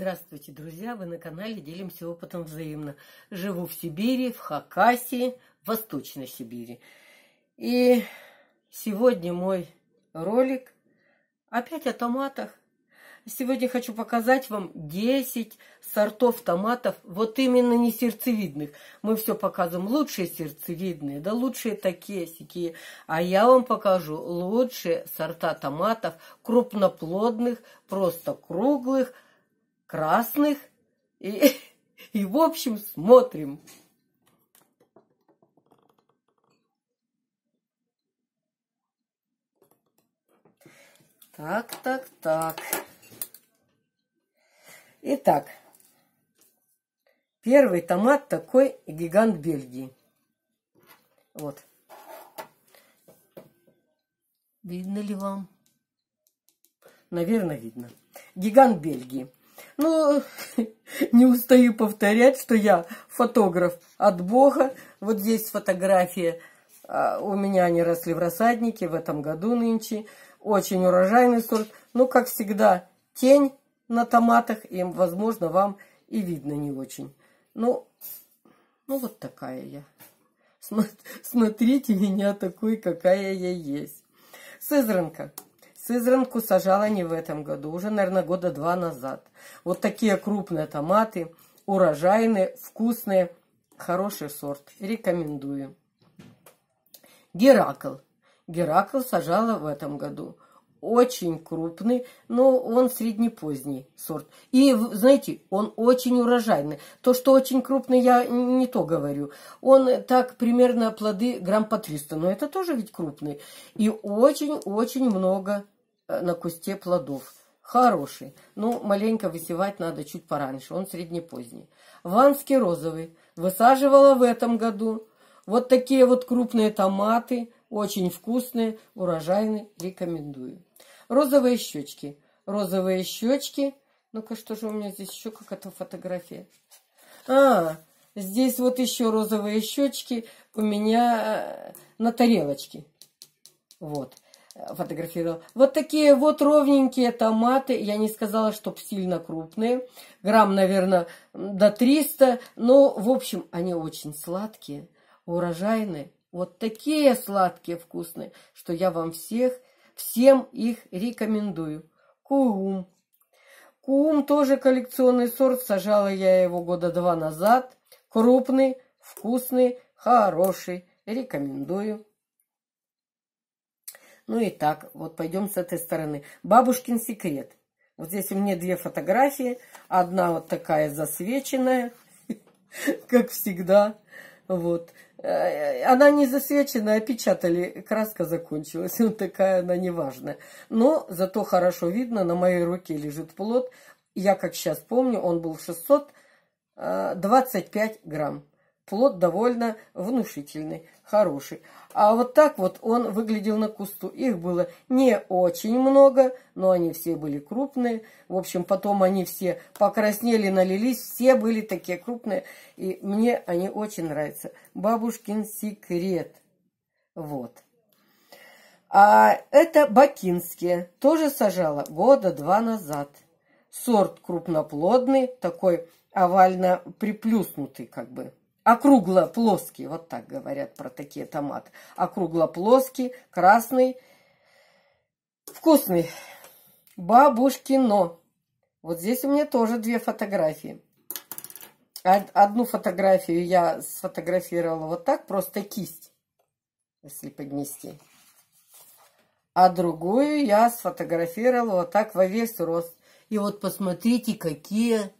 Здравствуйте, друзья! Вы на канале «Делимся опытом взаимно». Живу в Сибири, в Хакасии, в Восточной Сибири. И сегодня мой ролик опять о томатах. Сегодня хочу показать вам 10 сортов томатов, вот именно не сердцевидных. Мы все показываем лучшие сердцевидные, да лучшие такие, сякие. А я вам покажу лучшие сорта томатов крупноплодных, просто круглых – красных и, и в общем, смотрим. Так, так, так. Итак, первый томат такой гигант Бельгии. Вот. Видно ли вам? Наверное, видно. Гигант Бельгии. Ну, не устаю повторять, что я фотограф от Бога. Вот здесь фотографии а, у меня они росли в рассаднике в этом году нынче. Очень урожайный сорт. Но ну, как всегда, тень на томатах, и, возможно, вам и видно не очень. Ну, ну вот такая я. Смотрите меня такой, какая я есть. Сызранка. Сызранку сажала не в этом году, уже, наверное, года два назад. Вот такие крупные томаты, урожайные, вкусные, хороший сорт. Рекомендую. Геракл. Геракл сажала в этом году. Очень крупный, но он среднепоздний сорт. И, знаете, он очень урожайный. То, что очень крупный, я не то говорю. Он так примерно плоды грамм по 300, но это тоже ведь крупный. И очень-очень много Э, на кусте плодов. Хороший, но ну, маленько высевать надо чуть пораньше, он среднепоздний. Ванский розовый. Высаживала в этом году. Вот такие вот крупные томаты, очень вкусные, урожайные, рекомендую. Розовые щечки. Розовые щечки. Ну-ка, что же у меня здесь еще какая-то фотография? А, здесь вот еще розовые щечки у меня э, на тарелочке. Вот фотографировала. Вот такие вот ровненькие томаты. Я не сказала, что сильно крупные. Грамм, наверное, до 300. Но, в общем, они очень сладкие, урожайные. Вот такие сладкие, вкусные, что я вам всех, всем их рекомендую. Куум. Куум тоже коллекционный сорт. Сажала я его года два назад. Крупный, вкусный, хороший. Рекомендую. Ну и так, вот пойдем с этой стороны. Бабушкин секрет. Вот здесь у меня две фотографии. Одна вот такая засвеченная, как всегда. Вот. Э, э, она не засвечена, опечатали, краска закончилась. Вот такая она неважная. Но зато хорошо видно, на моей руке лежит плод. Я, как сейчас помню, он был 625 э, грамм плод довольно внушительный, хороший. А вот так вот он выглядел на кусту. Их было не очень много, но они все были крупные. В общем, потом они все покраснели, налились, все были такие крупные. И мне они очень нравятся. Бабушкин секрет. Вот. А это бакинские. Тоже сажала года два назад. Сорт крупноплодный, такой овально приплюснутый как бы округло-плоский, вот так говорят про такие томаты. Округло-плоский, красный, вкусный. Бабушкино. Вот здесь у меня тоже две фотографии. Одну фотографию я сфотографировала вот так, просто кисть, если поднести. А другую я сфотографировала вот так во весь рост. И вот посмотрите, какие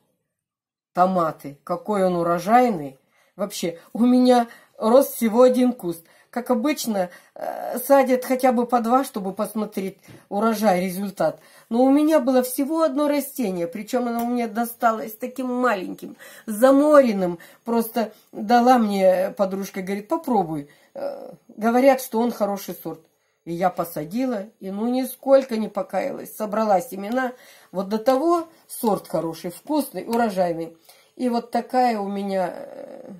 томаты, какой он урожайный вообще. У меня рос всего один куст. Как обычно, э, садят хотя бы по два, чтобы посмотреть урожай, результат. Но у меня было всего одно растение, причем оно мне досталось таким маленьким, заморенным. Просто дала мне подружка, говорит, попробуй. Э, говорят, что он хороший сорт. И я посадила, и ну нисколько не покаялась. Собрала семена. Вот до того сорт хороший, вкусный, урожайный. И вот такая у меня э,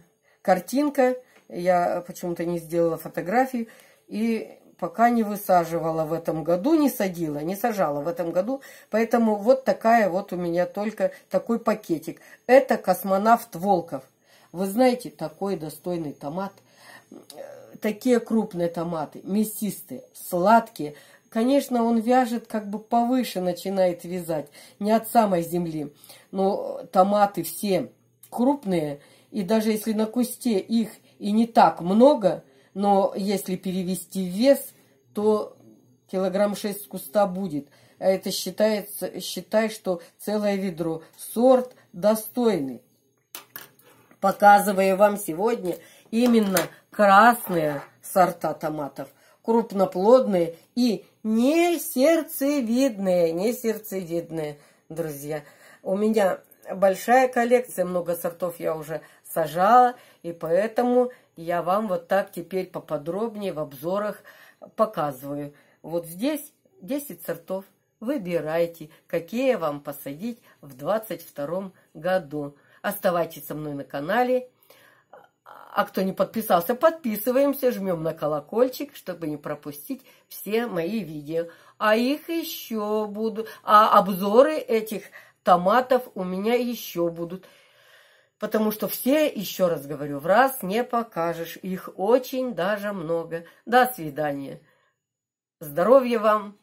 картинка. Я почему-то не сделала фотографии. И пока не высаживала в этом году, не садила, не сажала в этом году. Поэтому вот такая вот у меня только такой пакетик. Это космонавт Волков. Вы знаете, такой достойный томат. Такие крупные томаты, мясистые, сладкие. Конечно, он вяжет как бы повыше, начинает вязать, не от самой земли. Но томаты все крупные – и даже если на кусте их и не так много, но если перевести в вес, то килограмм шесть куста будет. А это считается, считай, что целое ведро. Сорт достойный. Показывая вам сегодня именно красные сорта томатов, крупноплодные и не сердцевидные, не сердцевидные, друзья. У меня большая коллекция, много сортов я уже сажала, и поэтому я вам вот так теперь поподробнее в обзорах показываю. Вот здесь 10 сортов. Выбирайте, какие вам посадить в 22 году. Оставайтесь со мной на канале. А кто не подписался, подписываемся, жмем на колокольчик, чтобы не пропустить все мои видео. А их еще буду, а обзоры этих томатов у меня еще будут. Потому что все, еще раз говорю, в раз не покажешь. Их очень даже много. До свидания. Здоровья вам.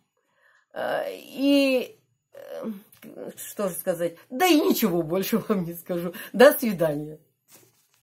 Э, и э, что же сказать? Да и ничего больше вам не скажу. До свидания.